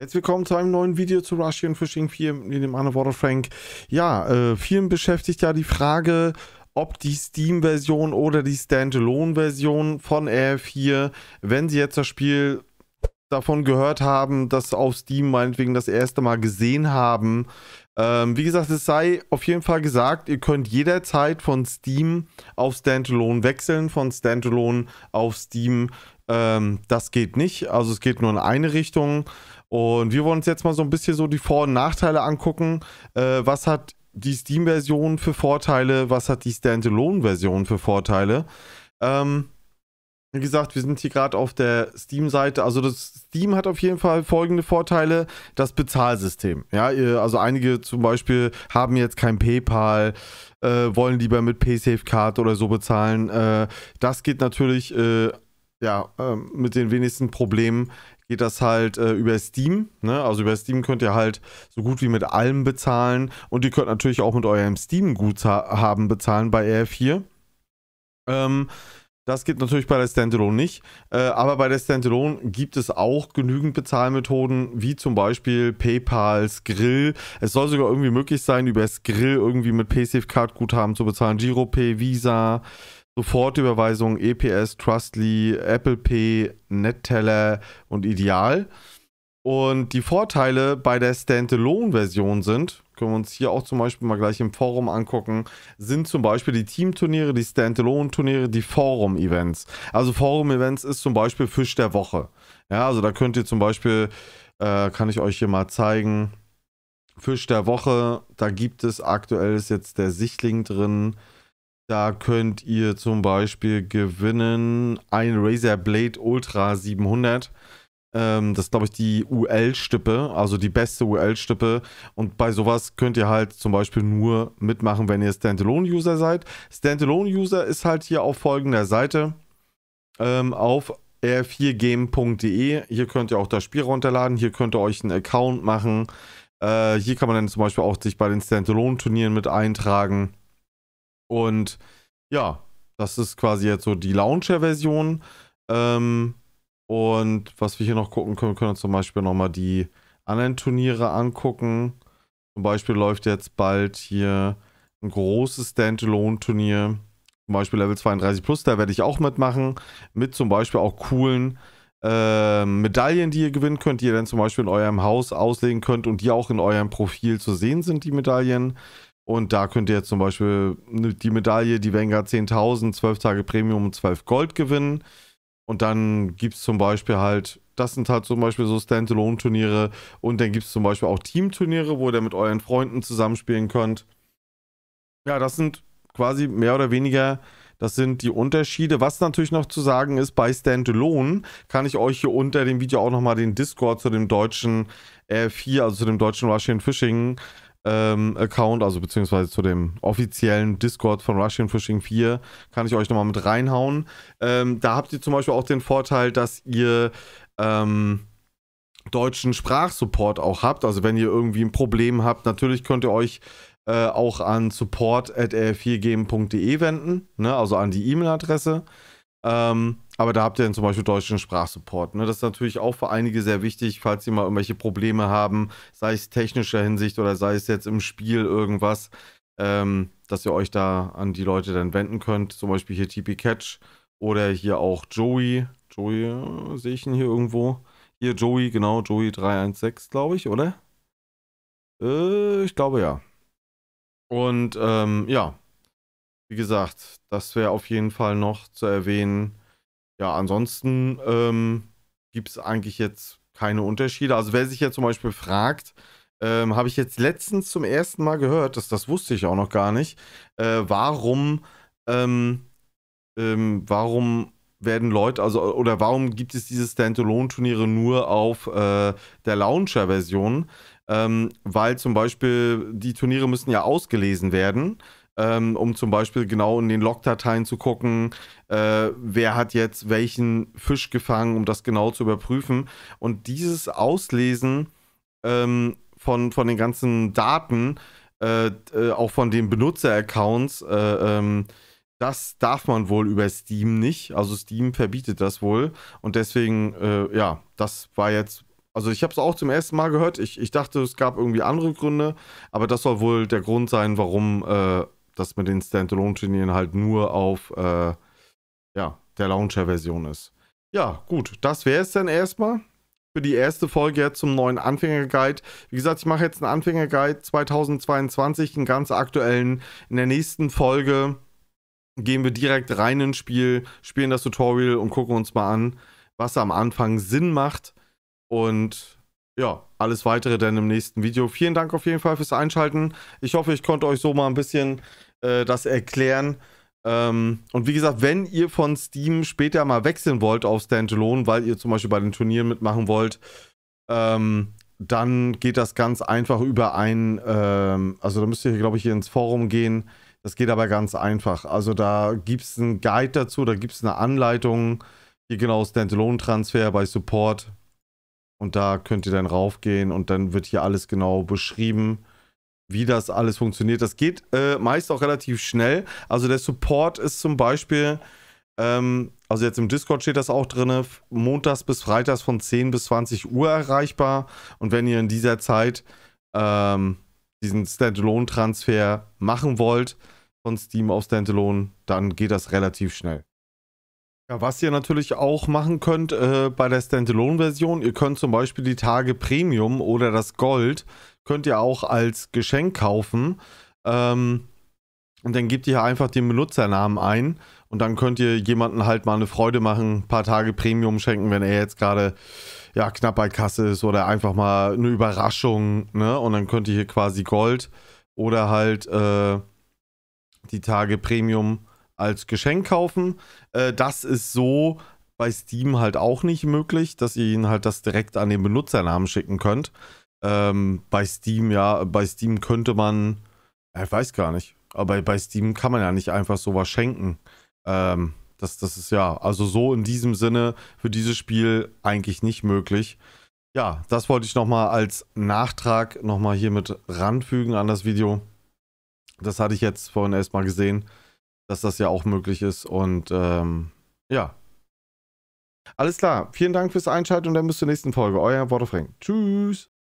Herzlich willkommen zu einem neuen Video zu Russian Fishing 4 mit dem Underwater Frank. Ja, äh, vielen beschäftigt ja die Frage, ob die Steam-Version oder die Standalone-Version von R4, wenn sie jetzt das Spiel davon gehört haben, das auf Steam meinetwegen das erste Mal gesehen haben, ähm, wie gesagt, es sei auf jeden Fall gesagt, ihr könnt jederzeit von Steam auf Standalone wechseln, von Standalone auf Steam. Ähm, das geht nicht. Also es geht nur in eine Richtung. Und wir wollen uns jetzt mal so ein bisschen so die Vor- und Nachteile angucken. Äh, was hat die Steam-Version für Vorteile? Was hat die Standalone-Version für Vorteile? Ähm, wie gesagt, wir sind hier gerade auf der Steam-Seite. Also das Steam hat auf jeden Fall folgende Vorteile. Das Bezahlsystem. Ja, also einige zum Beispiel haben jetzt kein PayPal, äh, wollen lieber mit PaySafe-Card oder so bezahlen. Äh, das geht natürlich, äh, ja, ähm, mit den wenigsten Problemen geht das halt äh, über Steam. Ne? Also über Steam könnt ihr halt so gut wie mit allem bezahlen. Und ihr könnt natürlich auch mit eurem Steam-Guthaben bezahlen bei RF 4 Ähm, das geht natürlich bei der Standalone nicht, äh, aber bei der Standalone gibt es auch genügend Bezahlmethoden, wie zum Beispiel PayPal, Skrill. Es soll sogar irgendwie möglich sein, über Skrill irgendwie mit PaySafeCard-Guthaben zu bezahlen, GiroPay, Visa, Sofortüberweisung, EPS, Trustly, Apple Pay, Netteller und Ideal. Und die Vorteile bei der Standalone-Version sind, können wir uns hier auch zum Beispiel mal gleich im Forum angucken, sind zum Beispiel die Teamturniere, die Standalone-Turniere, die Forum-Events. Also Forum-Events ist zum Beispiel Fisch der Woche. Ja, also da könnt ihr zum Beispiel, äh, kann ich euch hier mal zeigen, Fisch der Woche, da gibt es aktuell ist jetzt der Sichtling drin. Da könnt ihr zum Beispiel gewinnen ein Razer Blade Ultra 700. Ähm, das ist, glaube ich, die UL-Stippe, also die beste UL-Stippe. Und bei sowas könnt ihr halt zum Beispiel nur mitmachen, wenn ihr Standalone-User seid. Standalone-User ist halt hier auf folgender Seite ähm, auf r4game.de. Hier könnt ihr auch das Spiel runterladen, hier könnt ihr euch einen Account machen. Äh, hier kann man dann zum Beispiel auch sich bei den Standalone-Turnieren mit eintragen. Und ja, das ist quasi jetzt so die Launcher-Version. Ähm, und was wir hier noch gucken können, können wir zum Beispiel nochmal die anderen Turniere angucken. Zum Beispiel läuft jetzt bald hier ein großes Standalone-Turnier. Zum Beispiel Level 32 Plus, da werde ich auch mitmachen. Mit zum Beispiel auch coolen äh, Medaillen, die ihr gewinnen könnt, die ihr dann zum Beispiel in eurem Haus auslegen könnt und die auch in eurem Profil zu sehen sind, die Medaillen. Und da könnt ihr jetzt zum Beispiel ne, die Medaille, die Vanguard 10.000, 12 Tage Premium und 12 Gold gewinnen. Und dann gibt es zum Beispiel halt, das sind halt zum Beispiel so Standalone-Turniere. Und dann gibt es zum Beispiel auch Team-Turniere, wo ihr mit euren Freunden zusammenspielen könnt. Ja, das sind quasi mehr oder weniger, das sind die Unterschiede. Was natürlich noch zu sagen ist, bei Standalone kann ich euch hier unter dem Video auch nochmal den Discord zu dem deutschen R4, also zu dem deutschen Russian Fishing ähm, Account, also beziehungsweise zu dem offiziellen Discord von Russian Fishing 4, kann ich euch nochmal mit reinhauen. Ähm, da habt ihr zum Beispiel auch den Vorteil, dass ihr ähm, deutschen Sprachsupport auch habt. Also wenn ihr irgendwie ein Problem habt, natürlich könnt ihr euch äh, auch an supportrf 4 gamede wenden, ne? also an die E-Mail-Adresse. Ähm, aber da habt ihr dann zum Beispiel deutschen Sprachsupport. Ne? Das ist natürlich auch für einige sehr wichtig, falls sie mal irgendwelche Probleme haben, sei es technischer Hinsicht oder sei es jetzt im Spiel irgendwas, ähm, dass ihr euch da an die Leute dann wenden könnt. Zum Beispiel hier TP Catch oder hier auch Joey. Joey, äh, sehe ich ihn hier irgendwo? Hier Joey, genau, Joey 316, glaube ich, oder? Äh, ich glaube ja. Und ähm, ja, wie gesagt, das wäre auf jeden Fall noch zu erwähnen ja, ansonsten ähm, gibt es eigentlich jetzt keine Unterschiede. Also wer sich ja zum Beispiel fragt, ähm, habe ich jetzt letztens zum ersten Mal gehört, dass das wusste ich auch noch gar nicht, äh, warum, ähm, ähm, warum werden Leute, also oder warum gibt es diese Standalone-Turniere nur auf äh, der Launcher-Version? Ähm, weil zum Beispiel die Turniere müssen ja ausgelesen werden ähm, um zum Beispiel genau in den Log-Dateien zu gucken, äh, wer hat jetzt welchen Fisch gefangen, um das genau zu überprüfen. Und dieses Auslesen ähm, von, von den ganzen Daten, äh, äh, auch von den Benutzer-Accounts, äh, ähm, das darf man wohl über Steam nicht. Also Steam verbietet das wohl. Und deswegen, äh, ja, das war jetzt also ich habe es auch zum ersten Mal gehört. Ich, ich dachte, es gab irgendwie andere Gründe, aber das soll wohl der Grund sein, warum äh, dass mit den Standalone-Turnieren halt nur auf äh, ja, der Launcher-Version ist. Ja, gut, das wäre es dann erstmal für die erste Folge jetzt zum neuen Anfänger-Guide. Wie gesagt, ich mache jetzt einen Anfänger-Guide 2022, einen ganz aktuellen. In der nächsten Folge gehen wir direkt rein ins Spiel, spielen das Tutorial und gucken uns mal an, was am Anfang Sinn macht. Und ja, alles weitere dann im nächsten Video. Vielen Dank auf jeden Fall fürs Einschalten. Ich hoffe, ich konnte euch so mal ein bisschen äh, das erklären. Ähm, und wie gesagt, wenn ihr von Steam später mal wechseln wollt auf Standalone, weil ihr zum Beispiel bei den Turnieren mitmachen wollt, ähm, dann geht das ganz einfach über ein, ähm, also da müsst ihr, glaube ich, hier ins Forum gehen. Das geht aber ganz einfach. Also da gibt es einen Guide dazu, da gibt es eine Anleitung. Hier genau Standalone-Transfer bei Support. Und da könnt ihr dann raufgehen und dann wird hier alles genau beschrieben wie das alles funktioniert. Das geht äh, meist auch relativ schnell. Also der Support ist zum Beispiel, ähm, also jetzt im Discord steht das auch drin, montags bis freitags von 10 bis 20 Uhr erreichbar. Und wenn ihr in dieser Zeit ähm, diesen Standalone-Transfer machen wollt, von Steam auf Standalone, dann geht das relativ schnell. Ja, was ihr natürlich auch machen könnt äh, bei der Standalone-Version, ihr könnt zum Beispiel die Tage Premium oder das Gold, könnt ihr auch als Geschenk kaufen. Ähm, und dann gebt ihr einfach den Benutzernamen ein und dann könnt ihr jemanden halt mal eine Freude machen, ein paar Tage Premium schenken, wenn er jetzt gerade ja, knapp bei Kasse ist oder einfach mal eine Überraschung. Ne? Und dann könnt ihr hier quasi Gold oder halt äh, die Tage Premium als Geschenk kaufen. Äh, das ist so bei Steam halt auch nicht möglich, dass ihr ihn halt das direkt an den Benutzernamen schicken könnt. Ähm, bei Steam, ja, bei Steam könnte man, ich weiß gar nicht, aber bei Steam kann man ja nicht einfach sowas schenken. Ähm, das, das ist ja, also so in diesem Sinne für dieses Spiel eigentlich nicht möglich. Ja, das wollte ich nochmal als Nachtrag nochmal hier mit ranfügen an das Video. Das hatte ich jetzt vorhin erstmal gesehen dass das ja auch möglich ist. Und ähm, ja. Alles klar. Vielen Dank fürs Einschalten und dann bis zur nächsten Folge. Euer Wortefrank. Tschüss.